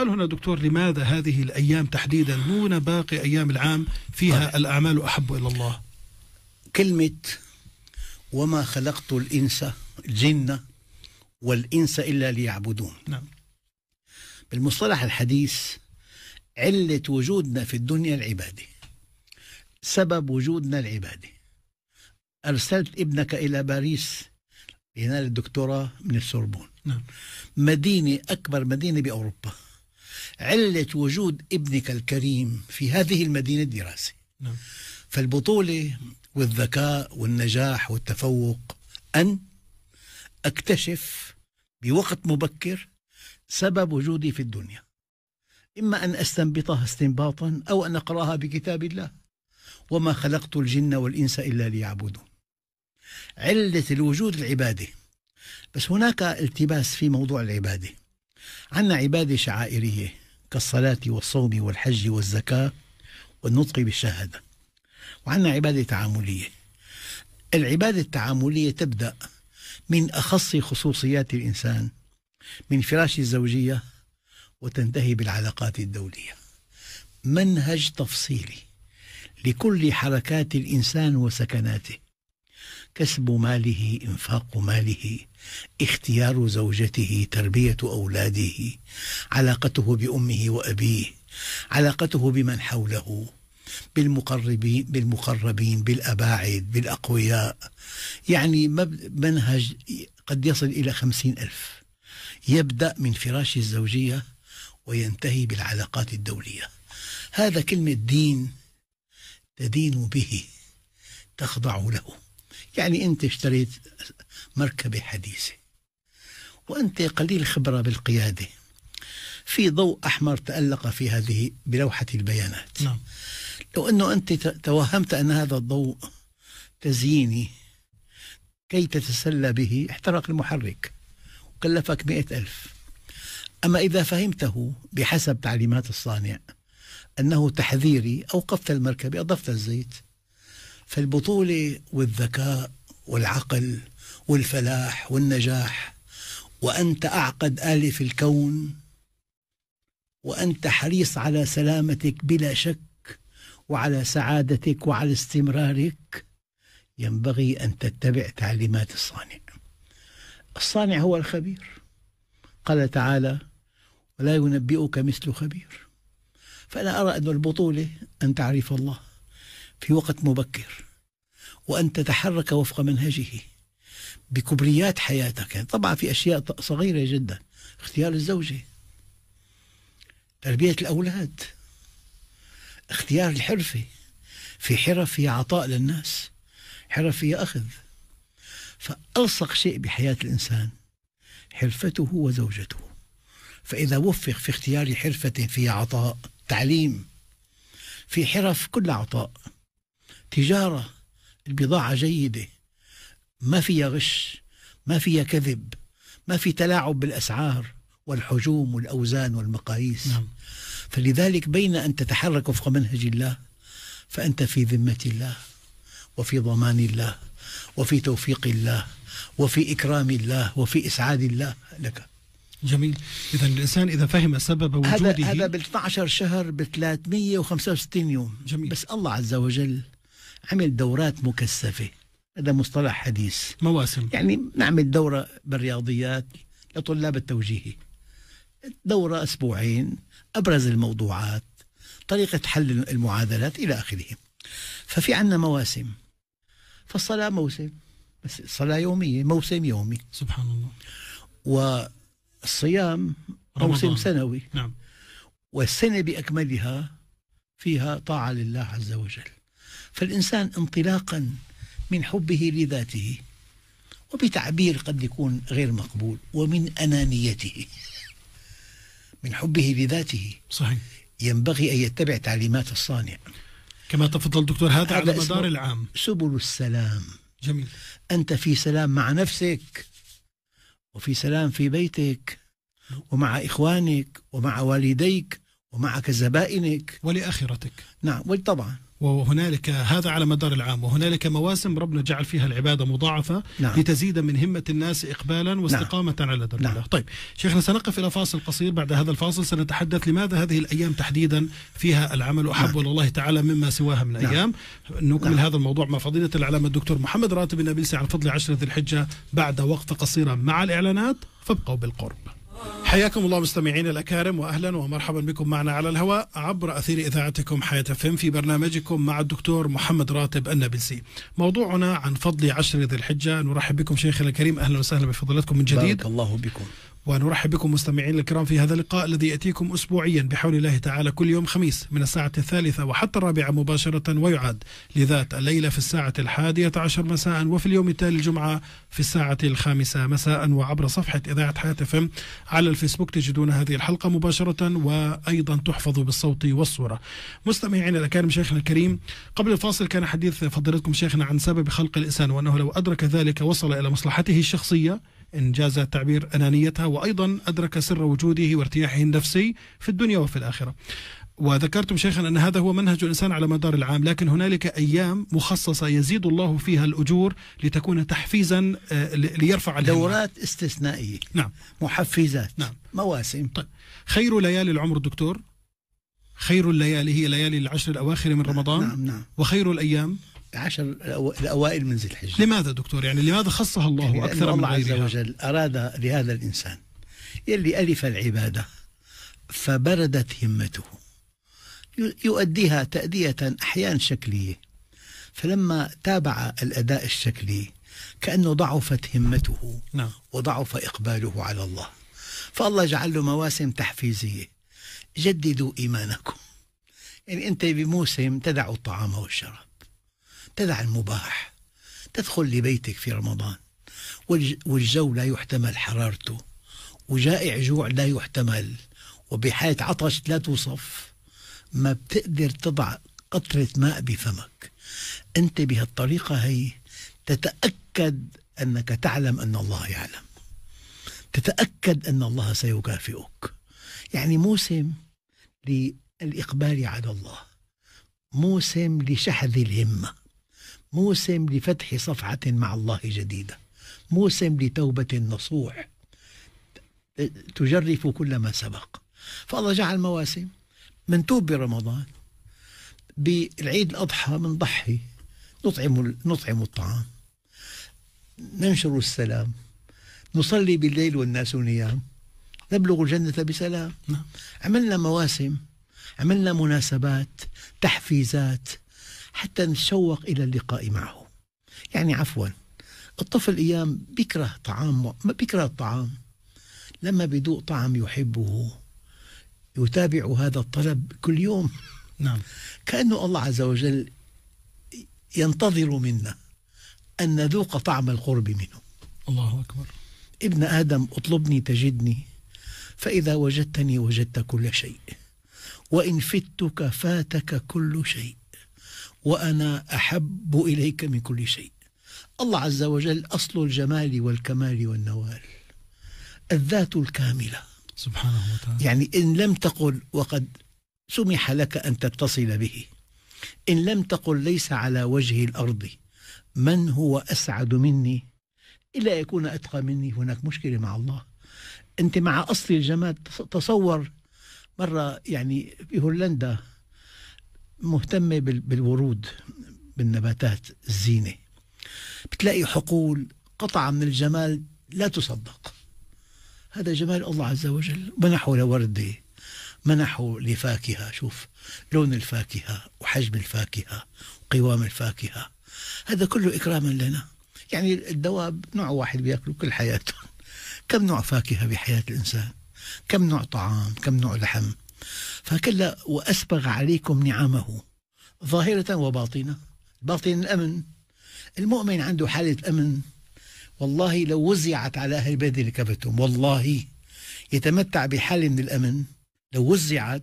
سؤال هنا دكتور لماذا هذه الأيام تحديدا دون باقي أيام العام فيها طبعا. الأعمال أحب إلى الله كلمة وما خلقت الإنس الجن والإنس إلا ليعبدون نعم. بالمصطلح الحديث علة وجودنا في الدنيا العبادة سبب وجودنا العبادة أرسلت ابنك إلى باريس لينال الدكتوراه من السوربون نعم. مدينة أكبر مدينة بأوروبا علة وجود ابنك الكريم في هذه المدينة الدراسة نعم. فالبطولة والذكاء والنجاح والتفوق أن أكتشف بوقت مبكر سبب وجودي في الدنيا إما أن أستنبطها استنباطا أو أن أقرأها بكتاب الله وما خلقت الجن والإنس إلا ليعبدون علة الوجود العبادة بس هناك التباس في موضوع العبادة عندنا عبادة شعائرية كالصلاة والصوم والحج والزكاة والنطق بالشهادة وعندنا عبادة تعاملية العبادة التعاملية تبدأ من أخص خصوصيات الإنسان من فراش الزوجية وتنتهي بالعلاقات الدولية منهج تفصيلي لكل حركات الإنسان وسكناته كسب ماله انفاق ماله اختيار زوجته تربيه اولاده علاقته بامه وابيه علاقته بمن حوله بالمقربين بالمقربين بالأباعد بالأقوياء يعني منهج قد يصل إلى خمسين ألف يبدأ من فراش الزوجية وينتهي بالعلاقات الدولية هذا كلمة دين تدين به تخضع له يعني أنت اشتريت مركبة حديثة وأنت قليل خبرة بالقيادة في ضوء أحمر تألق في هذه بلوحة البيانات نعم. لو أنه أنت توهمت أن هذا الضوء تزييني كي تتسلى به احترق المحرك وكلفك مئة ألف أما إذا فهمته بحسب تعليمات الصانع أنه تحذيري أوقفت المركبة أضفت الزيت فالبطولة والذكاء والعقل والفلاح والنجاح وأنت أعقد آلة في الكون وأنت حريص على سلامتك بلا شك وعلى سعادتك وعلى استمرارك ينبغي أن تتبع تعليمات الصانع الصانع هو الخبير قال تعالى ولا ينبئك مثل خبير فأنا أرى أن البطولة أن تعرف الله في وقت مبكر وأن تتحرك وفق منهجه بكبريات حياتك يعني طبعا في أشياء صغيرة جدا اختيار الزوجة تربية الأولاد اختيار الحرفة في حرف فيها عطاء للناس حرف فيها أخذ فألصق شيء بحياة الإنسان حرفته وزوجته فإذا وفق في اختيار حرفة فيها عطاء تعليم في حرف كلها عطاء تجارة البضاعة جيدة ما فيها غش ما فيها كذب ما في تلاعب بالأسعار والحجوم والأوزان والمقاييس نعم. فلذلك بين أن تتحرك وفق منهج الله فأنت في ذمة الله وفي ضمان الله وفي توفيق الله وفي إكرام الله وفي إسعاد الله لك جميل إذا الإنسان إذا فهم سبب وجوده هذا هذا بال 12 شهر ب 365 يوم جميل بس الله عز وجل عمل دورات مكثفه هذا مصطلح حديث مواسم يعني نعمل دوره بالرياضيات لطلاب التوجيهي دوره اسبوعين ابرز الموضوعات طريقه حل المعادلات الى اخره ففي عندنا مواسم فالصلاه موسم بس صلاه يوميه موسم يومي سبحان الله والصيام موسم رمضان. سنوي نعم والسنه باكملها فيها طاعه لله عز وجل فالإنسان انطلاقا من حبه لذاته وبتعبير قد يكون غير مقبول ومن أنانيته من حبه لذاته صحيح ينبغي أن يتبع تعليمات الصانع كما تفضل دكتور هذا على مدار العام سبل السلام جميل أنت في سلام مع نفسك وفي سلام في بيتك ومع إخوانك ومع والديك ومعك زبائنك ولآخرتك نعم طبعا وهنالك هذا على مدار العام وهنالك مواسم ربنا جعل فيها العباده مضاعفه نعم. لتزيد من همه الناس اقبالا نعم. واستقامه نعم. على دين نعم. الله. طيب شيخنا سنقف الى فاصل قصير بعد هذا الفاصل سنتحدث لماذا هذه الايام تحديدا فيها العمل احب نعم. الله تعالى مما سواها من نعم. ايام نكمل نعم. هذا الموضوع مع فضيله العلامه الدكتور محمد راتب النبيلسي عن فضل عشره ذي الحجه بعد وقفه قصيره مع الاعلانات فابقوا بالقرب. حياكم الله مستمعينا الاكارم واهلا ومرحبا بكم معنا على الهواء عبر اثير اذاعتكم حياه فم في برنامجكم مع الدكتور محمد راتب النابلسي. موضوعنا عن فضل عشر ذي الحجه نرحب بكم شيخنا الكريم اهلا وسهلا بفضلاتكم من جديد. بارك الله بكم. ونرحب بكم مستمعين الكرام في هذا اللقاء الذي يأتيكم أسبوعيا بحول الله تعالى كل يوم خميس من الساعة الثالثة وحتى الرابعة مباشرة ويعاد لذات الليلة في الساعة الحادية عشر مساء وفي اليوم التالي الجمعة في الساعة الخامسة مساء وعبر صفحة إذاعة حياة فم على الفيسبوك تجدون هذه الحلقة مباشرة وأيضا تحفظ بالصوت والصورة مستمعين الأكارم شيخنا الكريم قبل الفاصل كان حديث فضيلتكم شيخنا عن سبب خلق الإنسان وأنه لو أدرك ذلك وصل إلى مصلحته الشخصية إن جاز التعبير أنانيتها وأيضا أدرك سر وجوده وارتياحه النفسي في الدنيا وفي الآخرة وذكرتم شيخا أن هذا هو منهج الإنسان على مدار العام لكن هنالك أيام مخصصة يزيد الله فيها الأجور لتكون تحفيزا آه، ليرفع الهمة دورات استثنائية نعم محفزات نعم مواسم طيب خير ليالي العمر دكتور خير الليالي هي ليالي العشر الأواخر من رمضان نعم نعم. وخير الأيام عشر الأوائل من ذي الحجة لماذا دكتور يعني لماذا خصها الله يعني أكثر من غيرها الله عز وجل أراد لهذا الإنسان يلي ألف العبادة فبردت همته يؤديها تأدية أحيانا شكلية فلما تابع الأداء الشكلي كأنه ضعفت همته نعم. وضعف إقباله على الله فالله جعل له مواسم تحفيزية جددوا إيمانكم يعني أنت بموسم تدعوا الطعام والشراب تدع المباح تدخل لبيتك في رمضان والجو لا يحتمل حرارته وجائع جوع لا يحتمل وبحالة عطش لا توصف ما بتقدر تضع قطرة ماء بفمك أنت بهالطريقة هي تتأكد أنك تعلم أن الله يعلم تتأكد أن الله سيكافئك يعني موسم للإقبال على الله موسم لشحذ الهمة موسم لفتح صفحة مع الله جديدة موسم لتوبة نصوح تجرف كل ما سبق فالله جعل مواسم منتوب برمضان بالعيد الأضحى منضحي نطعم, نطعم الطعام ننشر السلام نصلي بالليل والناس نيام نبلغ الجنة بسلام نعم. عملنا مواسم عملنا مناسبات تحفيزات حتى نتشوق إلى اللقاء معه يعني عفوا الطفل أيام بيكره طعام بيكره الطعام لما بيذوق طعم يحبه يتابع هذا الطلب كل يوم نعم كأنه الله عز وجل ينتظر منا أن نذوق طعم القرب منه الله أكبر ابن آدم اطلبني تجدني فإذا وجدتني وجدت كل شيء وإن فتك فاتك كل شيء وأنا أحب إليك من كل شيء الله عز وجل أصل الجمال والكمال والنوال الذات الكاملة سبحانه وتعالى يعني إن لم تقل وقد سمح لك أن تتصل به إن لم تقل ليس على وجه الأرض من هو أسعد مني إلا يكون أتقى مني هناك مشكلة مع الله أنت مع أصل الجمال تصور مرة يعني في هولندا مهتمة بالورود بالنباتات الزينة بتلاقي حقول قطعة من الجمال لا تصدق هذا جمال الله عز وجل منحه لوردة منحه لفاكهة شوف لون الفاكهة وحجم الفاكهة وقوام الفاكهة هذا كله إكراما لنا يعني الدواب نوع واحد بياكله كل حياته كم نوع فاكهة بحياة الإنسان كم نوع طعام كم نوع لحم فكلا وأسبغ عليكم نعمه ظاهرة وباطنة باطن الأمن المؤمن عنده حالة أمن والله لو وزعت على أهل البلد لكبتهم والله يتمتع بحالة من الأمن لو وزعت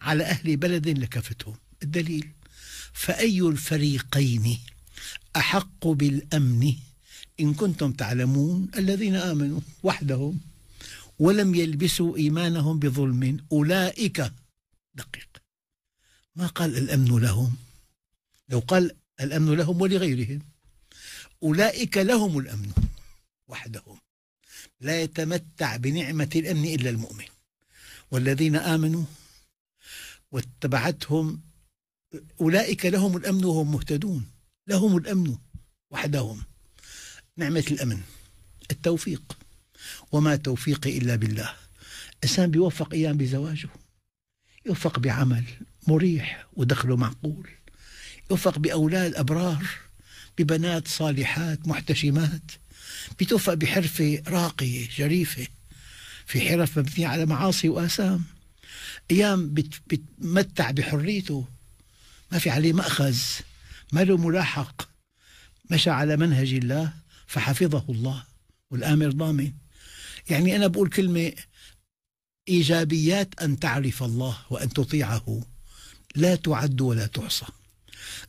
على أهل بلد لكفتهم الدليل فأي الفريقين أحق بالأمن إن كنتم تعلمون الذين آمنوا وحدهم ولم يلبسوا إيمانهم بظلم أولئك دقيق ما قال الأمن لهم لو قال الأمن لهم ولغيرهم أولئك لهم الأمن وحدهم لا يتمتع بنعمة الأمن إلا المؤمن والذين آمنوا واتبعتهم أولئك لهم الأمن وهم مهتدون لهم الأمن وحدهم نعمة الأمن التوفيق وما توفيقي إلا بالله إنسان بيوفق أيام بزواجه يوفق بعمل مريح ودخله معقول يوفق بأولاد أبرار ببنات صالحات محتشمات بتوفق بحرفة راقية جريفة في حرف مبنية على معاصي وآثام أيام بتمتع بحريته ما في عليه مأخذ ما له ملاحق مشى على منهج الله فحفظه الله والآمر ضامن يعني أنا بقول كلمة إيجابيات أن تعرف الله وأن تطيعه لا تعد ولا تحصى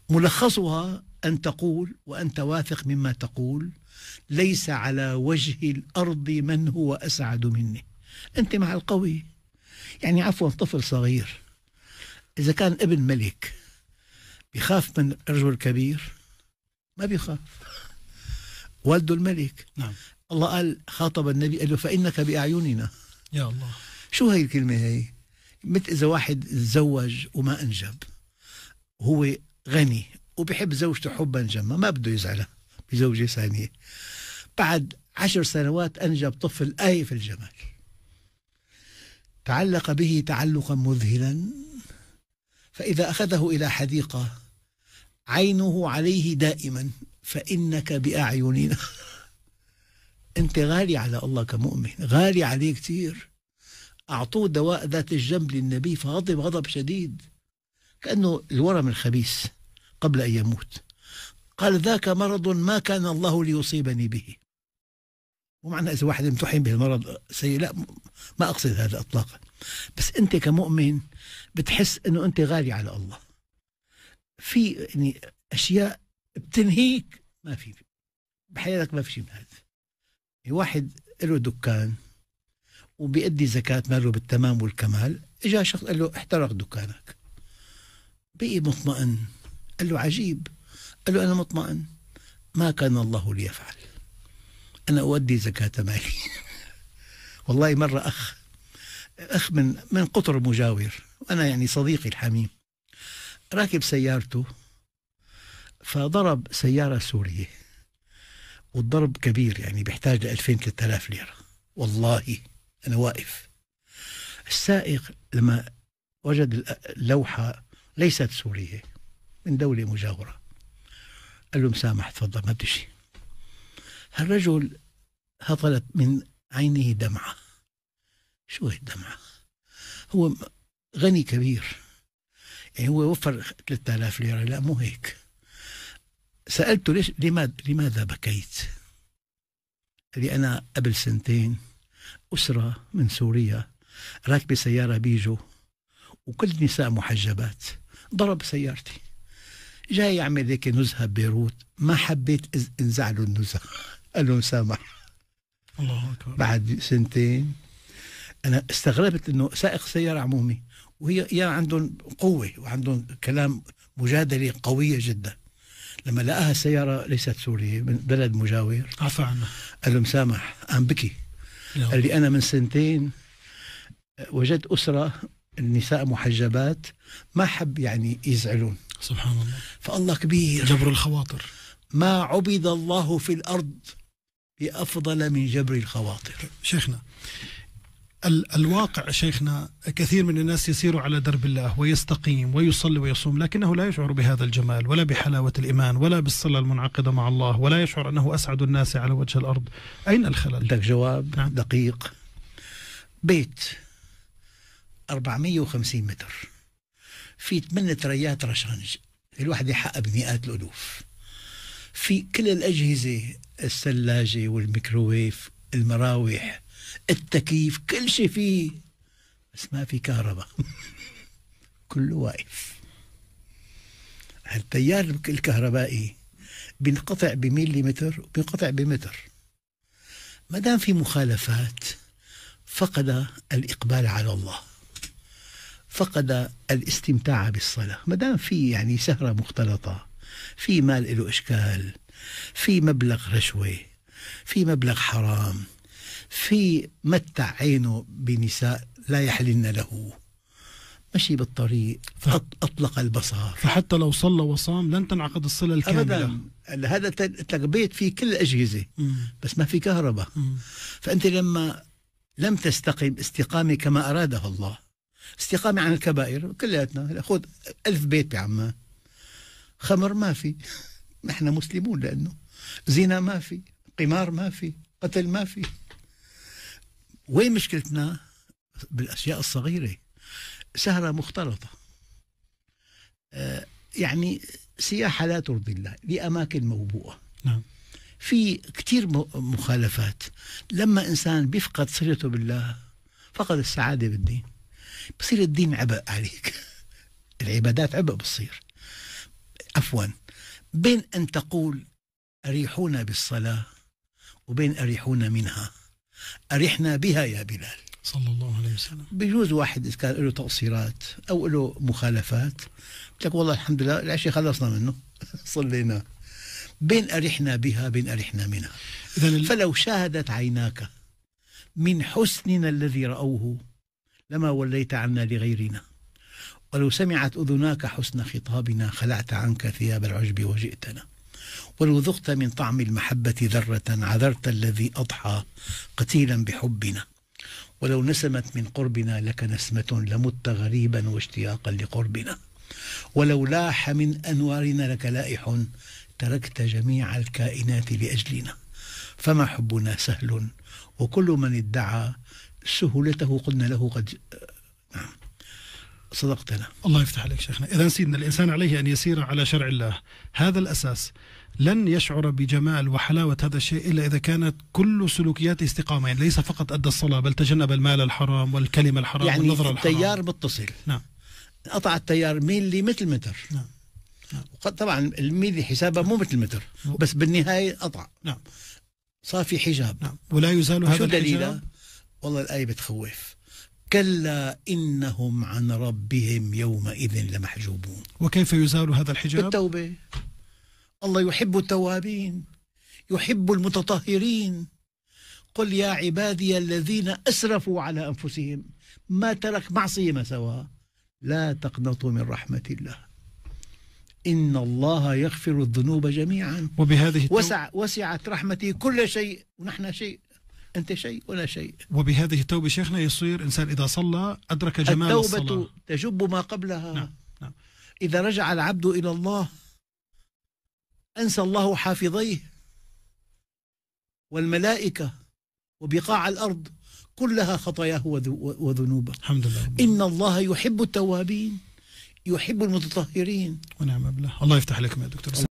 ملخصها أن تقول وأنت واثق مما تقول ليس على وجه الأرض من هو أسعد مني أنت مع القوي يعني عفوا طفل صغير إذا كان ابن ملك بخاف من الرجل الكبير ما بيخاف والده الملك نعم. الله قال خاطب النبي قال له فإنك بأعيننا يا الله شو هاي الكلمة هي مثل إذا واحد تزوج وما أنجب هو غني وبحب زوجته حبا جما ما بده يزعلها بزوجة ثانية بعد عشر سنوات أنجب طفل آي في الجمال تعلق به تعلقا مذهلا فإذا أخذه إلى حديقة عينه عليه دائما فإنك بأعيننا أنت غالي على الله كمؤمن غالي عليه كثير أعطوه دواء ذات الجنب للنبي فغضب غضب شديد كأنه الورم الخبيث قبل أن يموت قال ذاك مرض ما كان الله ليصيبني به ومعنى إذا واحد امتحن بهالمرض سيء لا ما أقصد هذا أطلاقا بس أنت كمؤمن بتحس أنه أنت غالي على الله في يعني أشياء بتنهيك ما في بحياتك ما في شيء من هذا واحد له دكان وبيأدي زكاة ماله بالتمام والكمال اجا شخص قال له احترق دكانك بقي مطمئن قال له عجيب قال له أنا مطمئن ما كان الله ليفعل أنا أؤدي زكاة مالي والله مرة أخ أخ من من قطر مجاور وأنا يعني صديقي الحميم راكب سيارته فضرب سيارة سورية والضرب كبير يعني بيحتاج ل 2000 3000 ليره والله انا واقف السائق لما وجد اللوحه ليست سوريه من دوله مجاوره قال له مسامح تفضل ما بتشي هالرجل هطلت من عينه دمعه شو هي الدمعه هو غني كبير يعني هو وفر 3000 ليره لا مو هيك سألته ليش لماذا, لماذا بكيت لأنا قبل سنتين أسرة من سوريا راكبة سيارة بيجو وكل النساء محجبات ضرب سيارتي جاي يعمل هيك نزهة ببيروت ما حبيت انزعله النزهة قال له مسامح الله أكبر بعد سنتين أنا استغربت أنه سائق سيارة عمومي وهي يا عندهم قوة وعندهم كلام مجادلة قوية جدا لما لقاها السياره ليست سوريه من بلد مجاور عفى قال له مسامح قام بكي قال لي انا من سنتين وجدت اسره النساء محجبات ما حب يعني يزعلون سبحان الله فالله كبير جبر الخواطر ما عبد الله في الارض بافضل من جبر الخواطر شيخنا ال الواقع شيخنا كثير من الناس يسير على درب الله ويستقيم ويصلي ويصوم لكنه لا يشعر بهذا الجمال ولا بحلاوة الإيمان ولا بالصلة المنعقدة مع الله ولا يشعر أنه أسعد الناس على وجه الأرض أين الخلل؟ عندك جواب نعم. دقيق بيت 450 متر في 8 ريات رشانج الواحد يحقق بمئات الألوف في كل الأجهزة الثلاجة والميكروويف المراوح التكييف كل شيء فيه بس ما في كهرباء كله واقف التيار الكهربائي بينقطع بمليمتر وبينقطع بمتر ما دام في مخالفات فقد الإقبال على الله فقد الاستمتاع بالصلاة ما دام في يعني سهرة مختلطة في مال له إشكال في مبلغ رشوة في مبلغ حرام في متع عينه بنساء لا يحلن له مشي بالطريق أطلق البصر فحتى لو صلى وصام لن تنعقد الصلة الكاملة أبدا هذا تلبيت فيه كل الأجهزة بس ما في كهرباء مم. فأنت لما لم تستقم استقامة كما أرادها الله استقامة عن الكبائر كلياتنا خذ ألف بيت بعمان خمر ما في نحن مسلمون لأنه زنا ما في قمار ما في قتل ما في وين مشكلتنا بالأشياء الصغيرة سهرة مختلطة آه يعني سياحة لا ترضي الله لأماكن موبوءة نعم في كثير مخالفات لما إنسان بيفقد صلته بالله فقد السعادة بالدين بصير الدين عبء عليك العبادات عبء بتصير عفوا بين أن تقول أريحونا بالصلاة وبين أريحونا منها أرحنا بها يا بلال صلى الله عليه وسلم بجوز واحد إذا كان له تقصيرات أو له مخالفات لك والله الحمد لله العشاء خلصنا منه صلينا بين أرحنا بها بين أرحنا منها إذن فلو شاهدت عيناك من حسننا الذي رأوه لما وليت عنا لغيرنا ولو سمعت أذناك حسن خطابنا خلعت عنك ثياب العجب وجئتنا ولو ذقت من طعم المحبة ذرة عذرت الذي أضحى قتيلا بحبنا ولو نسمت من قربنا لك نسمة لمت غريبا واشتياقا لقربنا ولو لاح من أنوارنا لك لائح تركت جميع الكائنات لأجلنا فما حبنا سهل وكل من ادعى سهولته قلنا له قد نعم صدقتنا الله يفتح عليك شيخنا إذا سيدنا الإنسان عليه أن يسير على شرع الله هذا الأساس لن يشعر بجمال وحلاوة هذا الشيء إلا إذا كانت كل سلوكياته استقامة يعني ليس فقط أدى الصلاة بل تجنب المال الحرام والكلمة الحرام يعني والنظرة الحرام التيار بتصل نعم قطع التيار ميلي مثل متر نعم. نعم وقد طبعا الميلي حسابه مو مثل متر بس بالنهايه قطع نعم صار في حجاب نعم ولا يزال هذا شو دليله؟ والله الايه بتخوف كلا انهم عن ربهم يومئذ لمحجوبون وكيف يزال هذا الحجاب؟ بالتوبه الله يحب التوابين يحب المتطهرين قل يا عبادي الذين اسرفوا على انفسهم ما ترك معصيه ما سوى لا تقنطوا من رحمه الله ان الله يغفر الذنوب جميعا وبهذه التو... وسع وسعت رحمتي كل شيء ونحن شيء انت شيء ولا شيء وبهذه التوبه شيخنا يصير انسان اذا صلى ادرك جمال التوبة الصلاه التوبه تجب ما قبلها نعم. نعم. اذا رجع العبد الى الله أنسى الله حافظيه والملائكة وبقاع الأرض كلها خطاياه وذنوبه الحمد لله إن الله يحب التوابين يحب المتطهرين ونعم بالله الله يفتح لكم يا دكتور